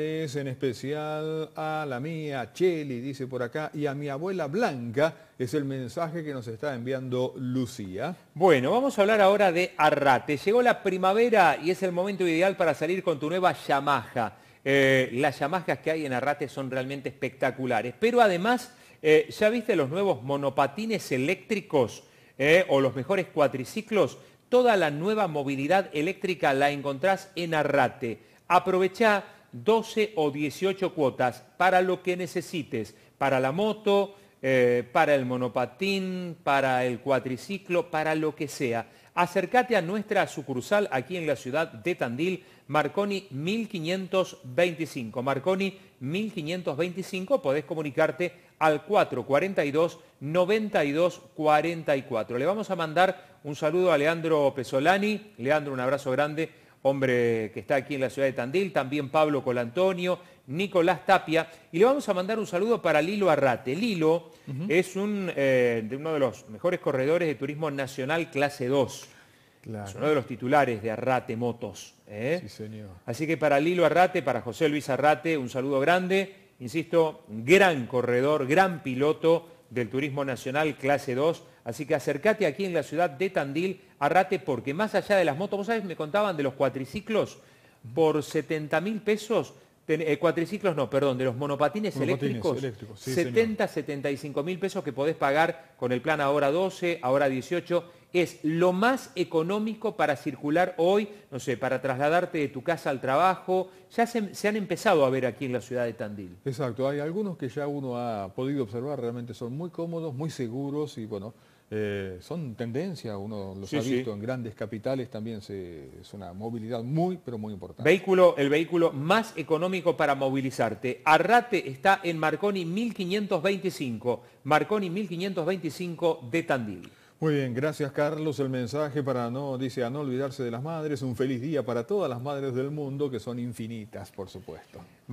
en especial a la mía Cheli, dice por acá, y a mi abuela Blanca, es el mensaje que nos está enviando Lucía. Bueno, vamos a hablar ahora de Arrate. Llegó la primavera y es el momento ideal para salir con tu nueva Yamaha. Eh, las Yamahas que hay en Arrate son realmente espectaculares, pero además, eh, ¿ya viste los nuevos monopatines eléctricos eh, o los mejores cuatriciclos? Toda la nueva movilidad eléctrica la encontrás en Arrate. Aprovecha. 12 o 18 cuotas para lo que necesites, para la moto, eh, para el monopatín, para el cuatriciclo, para lo que sea. Acércate a nuestra sucursal aquí en la ciudad de Tandil, Marconi 1525. Marconi 1525, podés comunicarte al 442 9244. Le vamos a mandar un saludo a Leandro Pesolani. Leandro, un abrazo grande hombre que está aquí en la ciudad de Tandil, también Pablo Colantonio, Nicolás Tapia, y le vamos a mandar un saludo para Lilo Arrate. Lilo es eh, uno de los mejores corredores de turismo nacional clase 2. Es uno de los titulares de Arrate Motos. ¿eh? Así que para Lilo Arrate, para José Luis Arrate, un saludo grande. Insisto, gran corredor, gran piloto del Turismo Nacional Clase 2. Así que acércate aquí en la ciudad de Tandil, Arrate, porque más allá de las motos, vos sabés, me contaban de los cuatriciclos, por 70 mil pesos, eh, cuatriciclos no, perdón, de los monopatines, eléctricos, 70, 75 mil pesos que podés pagar con el plan ahora 12, ahora 18 es lo más económico para circular hoy, no sé, para trasladarte de tu casa al trabajo. Ya se, han empezado a ver aquí en la ciudad de Tandil. Exacto, hay algunos que ya uno ha podido observar, realmente son muy cómodos, muy seguros y bueno, eh, son tendencia, uno los ha visto en grandes capitales también, es una movilidad muy, pero muy importante. Vehículo, el vehículo más económico para movilizarte. Arrate está en Marconi 1525, Marconi 1525 de Tandil. Muy bien, gracias Carlos. El mensaje para no, dice, a no olvidarse de las madres. Un feliz día para todas las madres del mundo, que son infinitas, por supuesto.